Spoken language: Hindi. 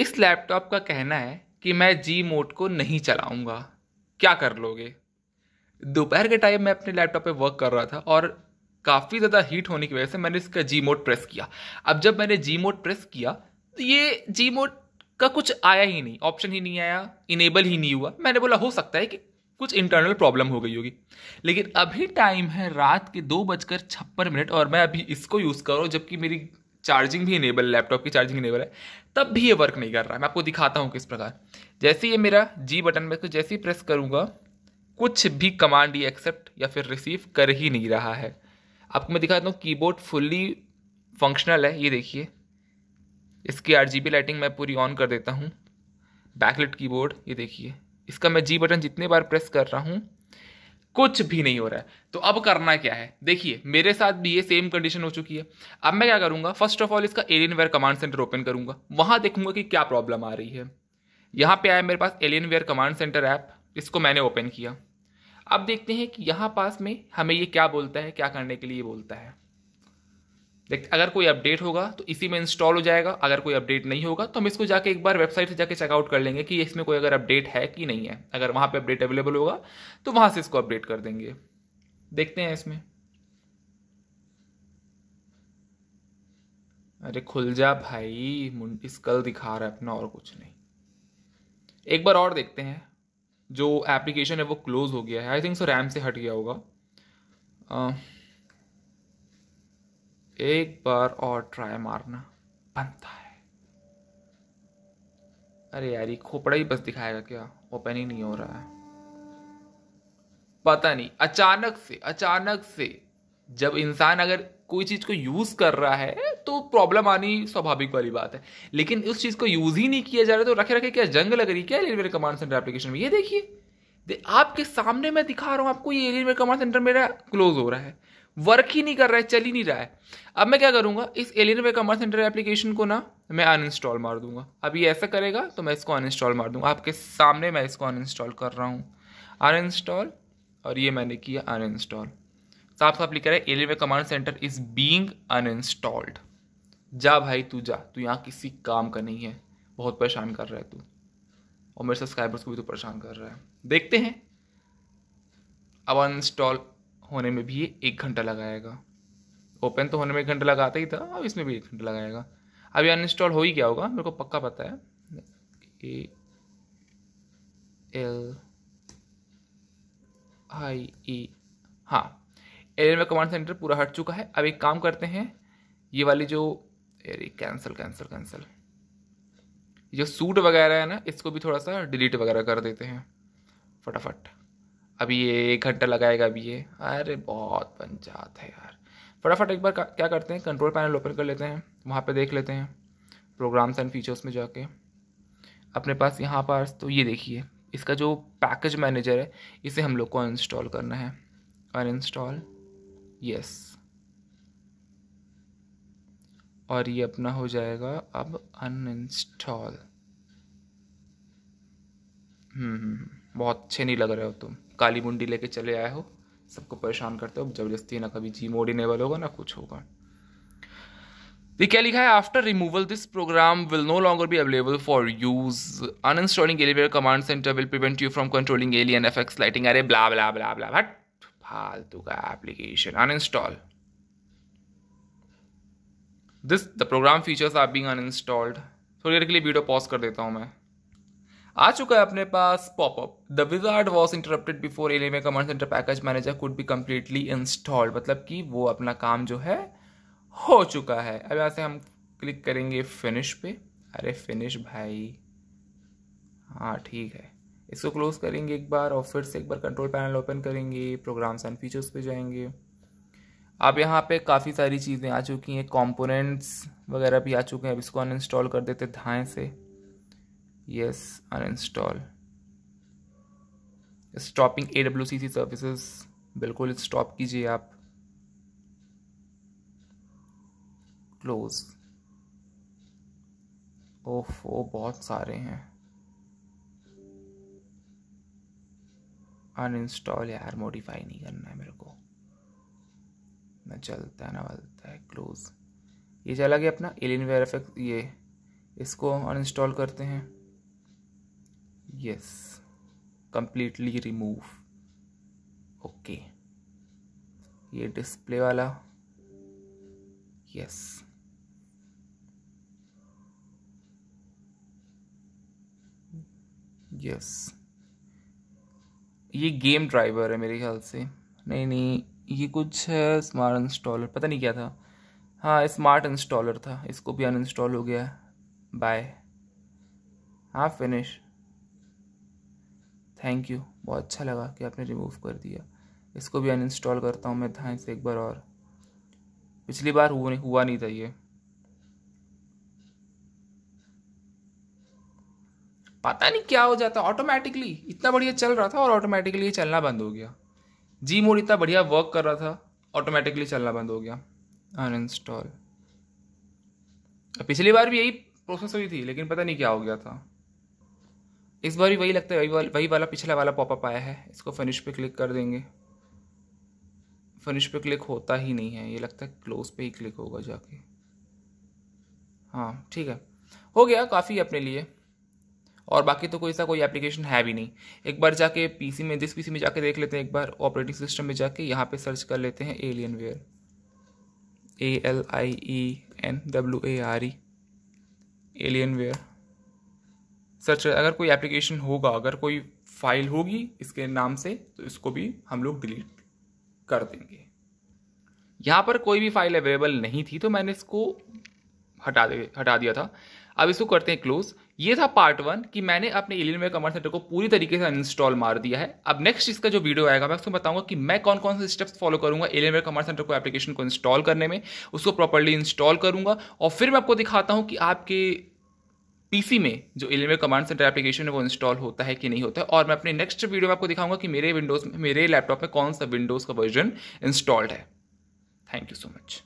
इस लैपटॉप का कहना है कि मैं जी मोड को नहीं चलाऊंगा क्या कर लोगे दोपहर के टाइम मैं अपने लैपटॉप पे वर्क कर रहा था और काफ़ी ज़्यादा हीट होने की वजह से मैंने इसका जी मोड प्रेस किया अब जब मैंने जी मोड प्रेस किया तो ये जी मोड का कुछ आया ही नहीं ऑप्शन ही नहीं आया इनेबल ही नहीं हुआ मैंने बोला हो सकता है कि कुछ इंटरनल प्रॉब्लम हो गई होगी लेकिन अभी टाइम है रात के दो बजकर छप्पन मिनट और मैं अभी इसको यूज़ कर रहा हूँ जबकि मेरी चार्जिंग भी इनेबल है लैपटॉप की चार्जिंग इनेबल है तब भी ये वर्क नहीं कर रहा है मैं आपको दिखाता हूँ किस प्रकार जैसे ये मेरा जी बटन में तो जैसे ही प्रेस करूँगा कुछ भी कमांड ये एक्सेप्ट या फिर रिसीव कर ही नहीं रहा है आपको मैं दिखाता हूँ कीबोर्ड फुल्ली फंक्शनल है ये देखिए इसकी आर जी लाइटिंग मैं पूरी ऑन कर देता हूँ बैकलेट कीबोर्ड ये देखिए इसका मैं जी बटन जितने बार प्रेस कर रहा हूँ कुछ भी नहीं हो रहा है तो अब करना क्या है देखिए मेरे साथ भी ये सेम कंडीशन हो चुकी है अब मैं क्या करूँगा फर्स्ट ऑफ ऑल इसका Alienware command centre open करूँगा वहाँ देखूंगा कि क्या प्रॉब्लम आ रही है यहाँ पे आया मेरे पास Alienware command centre app इसको मैंने ओपन किया अब देखते हैं कि यहाँ पास में हमें ये क्या बोलता है क्या करने के लिए बोलता है देख अगर कोई अपडेट होगा तो इसी में इंस्टॉल हो जाएगा अगर कोई अपडेट नहीं होगा तो हम इसको जाके एक बार वेबसाइट से जाके चेकआउट कर लेंगे कि इसमें कोई अगर अपडेट है कि नहीं है अगर वहाँ पे अपडेट अवेलेबल होगा तो वहाँ से इसको अपडेट कर देंगे देखते हैं इसमें अरे खुल जा भाई मुंडी स्कल दिखा रहा है अपना और कुछ नहीं एक बार और देखते हैं जो एप्लीकेशन है वो क्लोज़ हो गया है आई थिंक सो रैम से हट गया होगा आ, एक बार और ट्राई मारना बनता है अरे यार ये खोपड़ा ही बस दिखाएगा क्या ओपन ही नहीं हो रहा है पता नहीं अचानक से अचानक से जब इंसान अगर कोई चीज़ को यूज़ कर रहा है तो प्रॉब्लम आनी स्वाभाविक वाली बात है लेकिन उस चीज़ को यूज़ ही नहीं किया जा रहा तो रखे रखे क्या जंग लग रही क्या रेलवे कमांड सेंटर एप्लीकेशन में ये देखिए दे, आपके सामने मैं दिखा रहा हूं आपको ये एलियनवेयर कमांड सेंटर मेरा क्लोज हो रहा है वर्क ही नहीं कर रहा है चल ही नहीं रहा है अब मैं क्या करूँगा इस Alienware command centre application को ना मैं अनइंस्टॉल मार दूंगा अब ये ऐसा करेगा तो मैं इसको अनइंस्टॉल मार दूंगा आपके सामने मैं इसको अनइंस्टॉल कर रहा हूँ अनइंस्टॉल और ये मैंने किया अनइंस्टॉल साफ साफ लिखा है Alienware command centre is being uninstalled जा भाई तू जा तू यहाँ किसी काम का नहीं है बहुत परेशान कर रहा है तू और मेरे सब्सक्राइबर्स को भी तो परेशान कर रहा है देखते हैं अब अनइंस्टॉल होने में भी ये एक घंटा लगाएगा ओपन तो होने में एक घंटा लगाता ही था अब इसमें भी एक घंटा लगाएगा अब ये अनइंस्टॉल हो ही गया होगा मेरे को पक्का पता है ए एल आई ई हाँ एल में कमांड सेंटर पूरा हट चुका है अब एक काम करते हैं ये वाली जो अरे कैंसिल कैंसिल कैंसिल जो सूट वगैरह है ना इसको भी थोड़ा सा डिलीट वगैरह कर देते हैं फटाफट अभी ये एक घंटा लगाएगा अभी ये अरे बहुत पंचायत है यार फटाफट एक बार क्या करते हैं कंट्रोल पैनल ओपन कर लेते हैं वहाँ पे देख लेते हैं प्रोग्राम्स एंड फीचर्स में जाके अपने पास यहाँ पर तो ये देखिए इसका जो पैकेज मैनेजर है इसे हम लोग को इंस्टॉल करना है अन इंस्टॉल यस और ये अपना हो जाएगा अब अनइंस्टॉल हम्म, हम्म, हम्म। बहुत अच्छे नहीं लग रहे हो तुम काली मुंडी लेके चले आए हो सबको परेशान करते हो जबरदस्ती ना कभी जी मोड इनेबल होगा ना कुछ होगा ये क्या लिखा है after removal this program will no longer be available for use uninstalling एलिवेयर command centre will prevent you from controlling Alien F X lighting अरे ब्ला ब्ला ब्ला ब्ला हट फालतू का application uninstall this the program features are being uninstalled थोड़ी देर के लिए वीडियो पॉज कर देता हूँ मैं आ चुका है अपने पास popup the wizard was interrupted before L M centre package manager could be completely installed मतलब कि वो अपना काम जो है हो चुका है अब यहाँ से हम क्लिक करेंगे फिनिश पे अरे फिनिश भाई हाँ ठीक है इसको क्लोज करेंगे एक बार और फिर से एक बार कंट्रोल पैनल ओपन करेंगे प्रोग्राम्स एंड फीचर्स पे जाएंगे अब यहाँ पे काफ़ी सारी चीज़ें आ चुकी हैं कंपोनेंट्स वगैरह भी आ चुके हैं अब इसको अनइंस्टॉल कर देते धाएँ से yes uninstall stopping A W C C services बिल्कुल स्टॉप कीजिए आप क्लोज ओफो बहुत सारे हैं अनइंस्टॉल यार मॉडिफाई नहीं करना है मेरे को ना चलता है ना बलता है क्लोज ये चला गया अपना एलिन वेयर ये इसको हम अनइंस्टॉल करते हैं yes completely remove okay okay. ये डिस्प्ले वाला यस यस ये गेम ड्राइवर है मेरे ख्याल से नहीं नहीं ये कुछ है स्मार्ट इंस्टॉलर पता नहीं क्या था हाँ स्मार्ट इंस्टॉलर था इसको भी अनइंस्टॉल हो गया बाय हाँ फिनिश थैंक यू बहुत अच्छा लगा कि आपने रिमूव कर दिया इसको भी अनइंस्टॉल करता हूँ मैं ध्यान से एक बार और पिछली बार हुआ नहीं हुआ नहीं था ये पता नहीं क्या हो जाता ऑटोमेटिकली इतना बढ़िया चल रहा था और ऑटोमेटिकली ये चलना बंद हो गया जी मोड इतना बढ़िया वर्क कर रहा था ऑटोमेटिकली चलना बंद हो गया अनइंस्टॉल पिछली बार भी यही प्रोसेस हुई थी लेकिन पता नहीं क्या हो गया था इस बार भी वही लगता है वही वाला वही वाला पिछला वाला पॉपअप आया है इसको फिनिश पे क्लिक कर देंगे फिनिश पे क्लिक होता ही नहीं है ये लगता है क्लोज पे ही क्लिक होगा जाके हाँ ठीक है हो गया काफ़ी अपने लिए और बाकी तो कोई ऐसा कोई एप्लीकेशन है भी नहीं एक बार जाके पीसी में जिस पीसी में जाके देख लेते हैं एक बार ऑपरेटिंग सिस्टम में जाके यहाँ पे सर्च कर लेते हैं Alienware A L I E N W A R E Alienware search अगर कोई एप्लीकेशन होगा अगर कोई फाइल होगी इसके नाम से तो इसको भी हम लोग डिलीट कर देंगे यहाँ पर कोई भी फाइल अवेलेबल नहीं थी तो मैंने इसको हटा दे हटा दिया था अब इसको करते हैं क्लोज ये था पार्ट वन कि मैंने अपने एलियन वे कमर्स सेंटर को पूरी तरीके से अनइंस्टॉल मार दिया है अब नेक्स्ट इसका जो वीडियो आएगा मैं उसको बताऊंगा कि मैं कौन कौन से स्टेप्स फॉलो करूंगा एलियन वे कमांड सेंटर को एप्लीकेशन को इंस्टॉल करने में उसको प्रॉपरली इंस्टॉल करूंगा और फिर मैं आपको दिखाता हूँ कि आपके पीसी में जो एल कमांड सेंटर एप्लीकेशन है वो इंस्टॉल होता है कि नहीं होता है और मैं अपने नेक्स्ट वीडियो में आपको दिखाऊंगा कि मेरे विंडोज़ मेरे लैपटॉप में कौन सा विंडोज़ का वर्जन इंस्टॉल्ड है थैंक यू सो मच